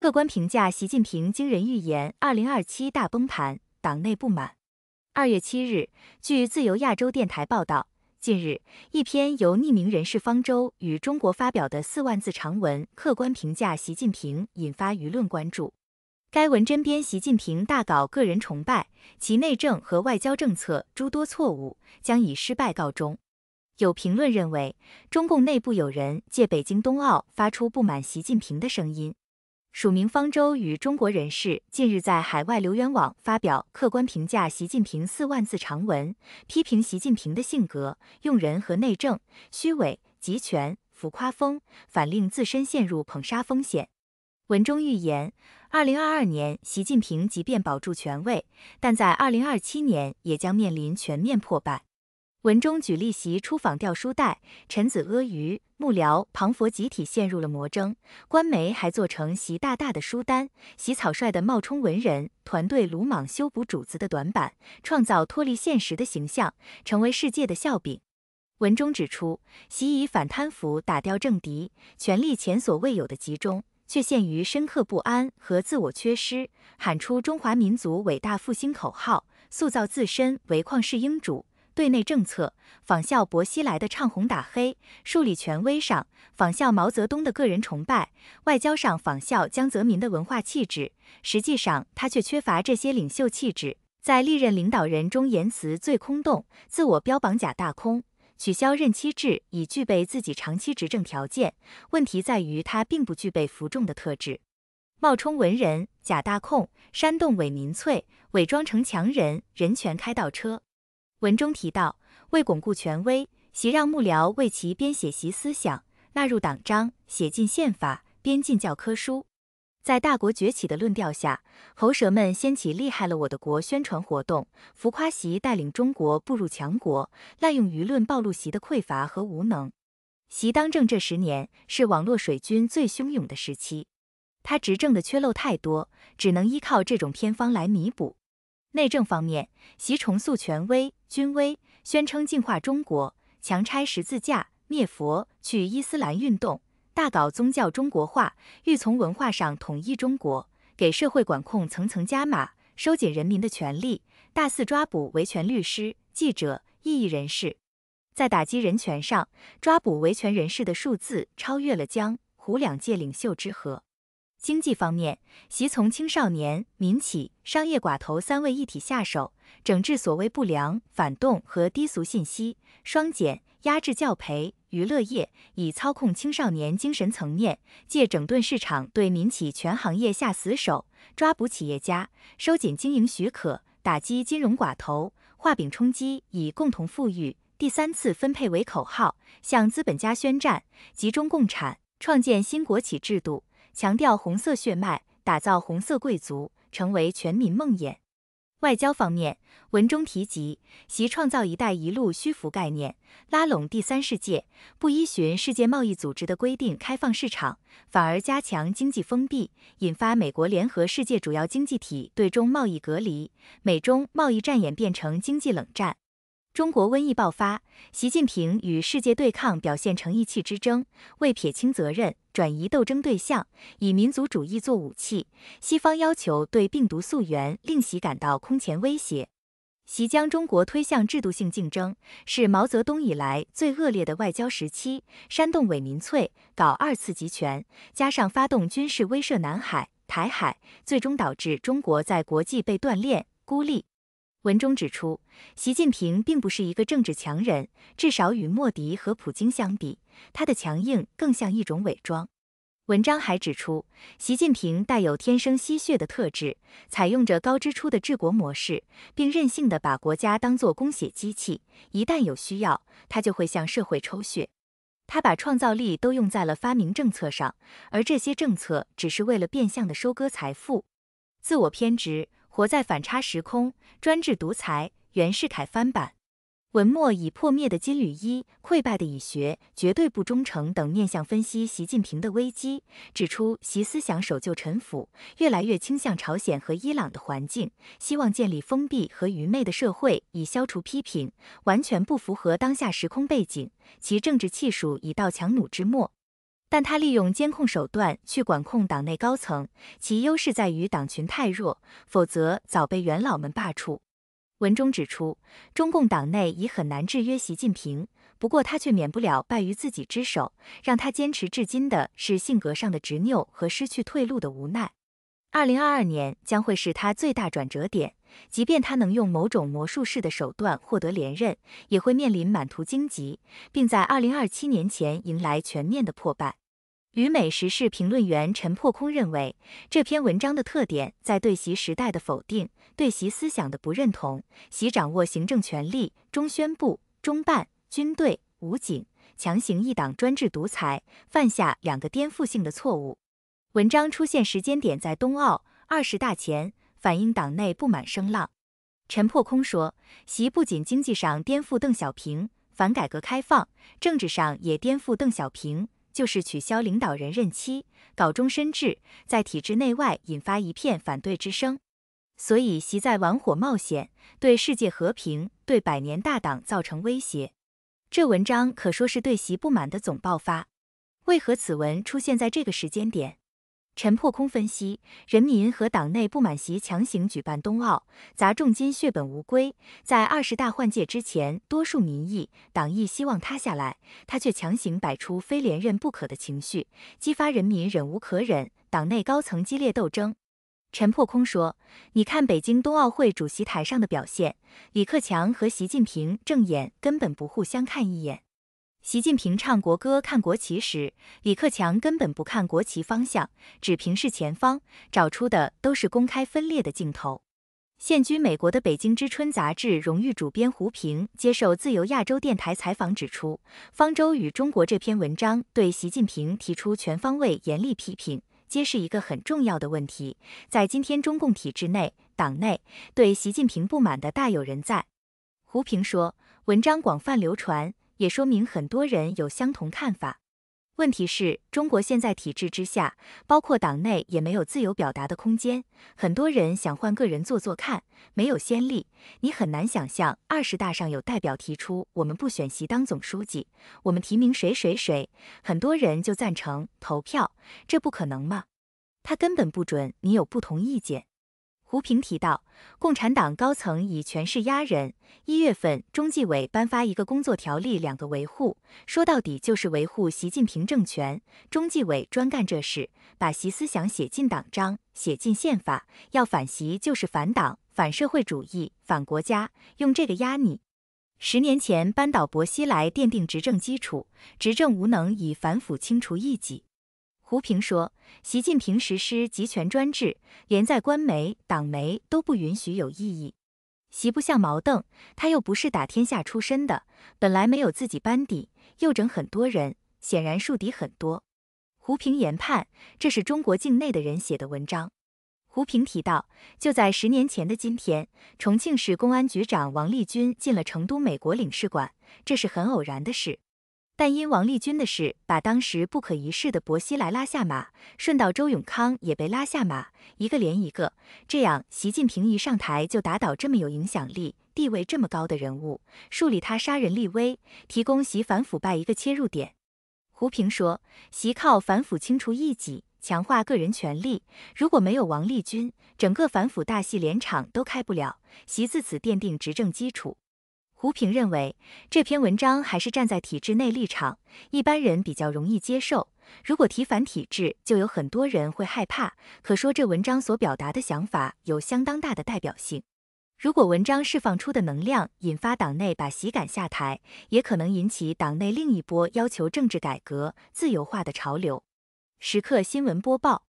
客观评价习近平惊人预言，二零二七大崩盘，党内不满。二月七日，据自由亚洲电台报道，近日一篇由匿名人士方舟与中国发表的四万字长文，客观评价习近平，引发舆论关注。该文针砭习近平大搞个人崇拜，其内政和外交政策诸多错误，将以失败告终。有评论认为，中共内部有人借北京冬奥发出不满习近平的声音。署名方舟与中国人士近日在海外留言网发表客观评价习近平四万字长文，批评习近平的性格、用人和内政虚伪、集权、浮夸风，反令自身陷入捧杀风险。文中预言，二零二二年习近平即便保住权位，但在二零二七年也将面临全面破败。文中举例，席出访调书袋，臣子阿谀，幕僚旁佛，集体陷入了魔怔。官媒还做成习大大的书单，习草率地冒充文人，团队鲁莽修补主子的短板，创造脱离现实的形象，成为世界的笑柄。文中指出，习以反贪腐打掉政敌，权力前所未有的集中，却陷于深刻不安和自我缺失，喊出中华民族伟大复兴口号，塑造自身为旷世英主。对内政策仿效薄熙来的唱红打黑，树立权威上仿效毛泽东的个人崇拜；外交上仿效江泽民的文化气质。实际上，他却缺乏这些领袖气质，在历任领导人中言辞最空洞，自我标榜假大空。取消任期制，已具备自己长期执政条件。问题在于他并不具备服众的特质，冒充文人假大空，煽动伪民粹，伪装成强人，人权开倒车。文中提到，为巩固权威，习让幕僚为其编写习思想，纳入党章，写进宪法，编进教科书。在大国崛起的论调下，喉舌们掀起“厉害了我的国”宣传活动，浮夸习带领中国步入强国，滥用舆论暴露习的匮乏和无能。习当政这十年是网络水军最汹涌的时期，他执政的缺漏太多，只能依靠这种偏方来弥补。内政方面，习重塑权威。军威宣称净化中国，强拆十字架，灭佛，去伊斯兰运动，大搞宗教中国化，欲从文化上统一中国，给社会管控层层加码，收紧人民的权利，大肆抓捕维权律师、记者、异议人士。在打击人权上，抓捕维权人士的数字超越了江湖两界领袖之和。经济方面，习从青少年、民企、商业寡头三位一体下手，整治所谓不良、反动和低俗信息，双减压制教培、娱乐业，以操控青少年精神层面；借整顿市场，对民企全行业下死手，抓捕企业家，收紧经营许可，打击金融寡头，画饼充饥，以共同富裕、第三次分配为口号，向资本家宣战，集中共产，创建新国企制度。强调红色血脉，打造红色贵族，成为全民梦魇。外交方面，文中提及，习创造“一带一路虚浮”概念，拉拢第三世界，不依循世界贸易组织的规定开放市场，反而加强经济封闭，引发美国联合世界主要经济体对中贸易隔离，美中贸易战演变成经济冷战。中国瘟疫爆发，习近平与世界对抗，表现成意气之争，为撇清责任、转移斗争对象，以民族主义做武器。西方要求对病毒溯源，令习感到空前威胁。习将中国推向制度性竞争，是毛泽东以来最恶劣的外交时期。煽动伪民粹，搞二次集权，加上发动军事威慑南海、台海，最终导致中国在国际被锻炼、孤立。文中指出，习近平并不是一个政治强人，至少与莫迪和普京相比，他的强硬更像一种伪装。文章还指出，习近平带有天生吸血的特质，采用着高支出的治国模式，并任性地把国家当作供血机器，一旦有需要，他就会向社会抽血。他把创造力都用在了发明政策上，而这些政策只是为了变相的收割财富，自我偏执。活在反差时空，专制独裁，袁世凯翻版，文末已破灭的金缕衣，溃败的蚁穴，绝对不忠诚等面相分析习近平的危机，指出习思想守旧陈腐，越来越倾向朝鲜和伊朗的环境，希望建立封闭和愚昧的社会以消除批评，完全不符合当下时空背景，其政治气数已到强弩之末。但他利用监控手段去管控党内高层，其优势在于党群太弱，否则早被元老们罢黜。文中指出，中共党内已很难制约习近平，不过他却免不了败于自己之手。让他坚持至今的是性格上的执拗和失去退路的无奈。二零二二年将会是他最大转折点，即便他能用某种魔术式的手段获得连任，也会面临满途荆棘，并在二零二七年前迎来全面的破败。旅美时事评论员陈破空认为，这篇文章的特点在对习时代的否定、对习思想的不认同、习掌握行政权力中宣部、中办、军队、武警强行一党专制独裁，犯下两个颠覆性的错误。文章出现时间点在冬奥二十大前，反映党内不满声浪。陈破空说，习不仅经济上颠覆邓小平，反改革开放，政治上也颠覆邓小平，就是取消领导人任期，搞终身制，在体制内外引发一片反对之声。所以，习在玩火冒险，对世界和平、对百年大党造成威胁。这文章可说是对习不满的总爆发。为何此文出现在这个时间点？陈破空分析，人民和党内不满席强行举办冬奥，砸重金血本无归。在二十大换届之前，多数民意、党意希望塌下来，他却强行摆出非连任不可的情绪，激发人民忍无可忍，党内高层激烈斗争。陈破空说，你看北京冬奥会主席台上的表现，李克强和习近平正眼根本不互相看一眼。习近平唱国歌、看国旗时，李克强根本不看国旗方向，只平视前方，找出的都是公开分裂的镜头。现居美国的《北京之春》杂志荣誉主编胡平接受自由亚洲电台采访指出，《方舟与中国》这篇文章对习近平提出全方位严厉批评，揭示一个很重要的问题：在今天中共体制内，党内对习近平不满的大有人在。胡平说，文章广泛流传。也说明很多人有相同看法。问题是，中国现在体制之下，包括党内也没有自由表达的空间。很多人想换个人做做看，没有先例，你很难想象二十大上有代表提出我们不选习当总书记，我们提名谁谁谁，很多人就赞成投票，这不可能吗？他根本不准你有不同意见。胡平提到，共产党高层以权势压人。一月份，中纪委颁发一个工作条例，两个维护，说到底就是维护习近平政权。中纪委专干这事，把习思想写进党章，写进宪法。要反习，就是反党、反社会主义、反国家，用这个压你。十年前扳倒薄熙来，奠定执政基础。执政无能，以反腐清除异己。胡平说，习近平实施集权专制，连在官媒、党媒都不允许有异议。习不像毛邓，他又不是打天下出身的，本来没有自己班底，又整很多人，显然树敌很多。胡平研判，这是中国境内的人写的文章。胡平提到，就在十年前的今天，重庆市公安局长王立军进了成都美国领事馆，这是很偶然的事。但因王立军的事，把当时不可一世的薄熙来拉下马，顺道周永康也被拉下马，一个连一个。这样，习近平一上台就打倒这么有影响力、地位这么高的人物，树立他杀人立威，提供习反腐败一个切入点。胡平说，习靠反腐清除异己，强化个人权力。如果没有王立军，整个反腐大戏连场都开不了。习自此奠定执政基础。胡平认为，这篇文章还是站在体制内立场，一般人比较容易接受。如果提反体制，就有很多人会害怕。可说，这文章所表达的想法有相当大的代表性。如果文章释放出的能量引发党内把习赶下台，也可能引起党内另一波要求政治改革、自由化的潮流。时刻新闻播报。